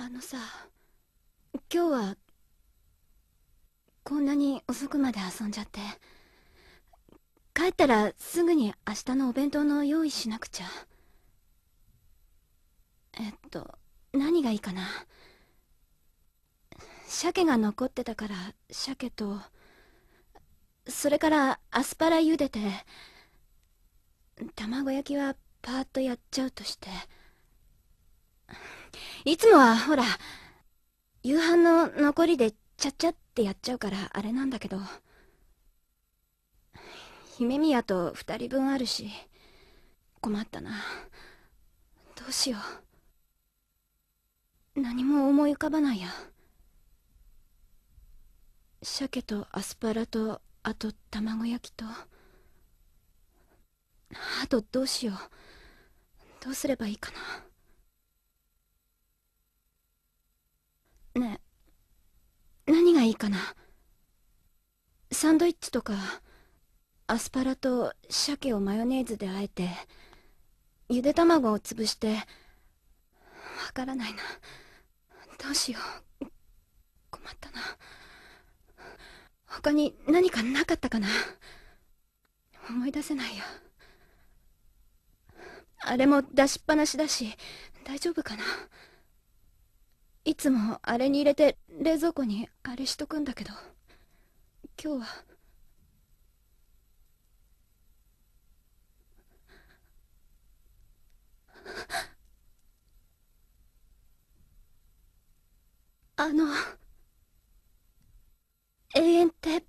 あのさ今日はこんなに遅くまで遊んじゃって帰ったらすぐに明日のお弁当の用意しなくちゃえっと何がいいかな鮭が残ってたから鮭とそれからアスパラ茹でて卵焼きはパーッとやっちゃうとして。いつもはほら、夕飯の残りでちゃっちゃってやっちゃうからあれなんだけど。姫宮と二人分あるし、困ったな。どうしよう。何も思い浮かばないや。鮭とアスパラと、あと卵焼きと。あとどうしよう。どうすればいいかな。いいかなサンドイッチとかアスパラと鮭をマヨネーズであえてゆで卵を潰してわからないなどうしよう困ったな他に何かなかったかな思い出せないよあれも出しっぱなしだし大丈夫かないつもあれに入れて冷蔵庫にあれしとくんだけど今日はあの永遠って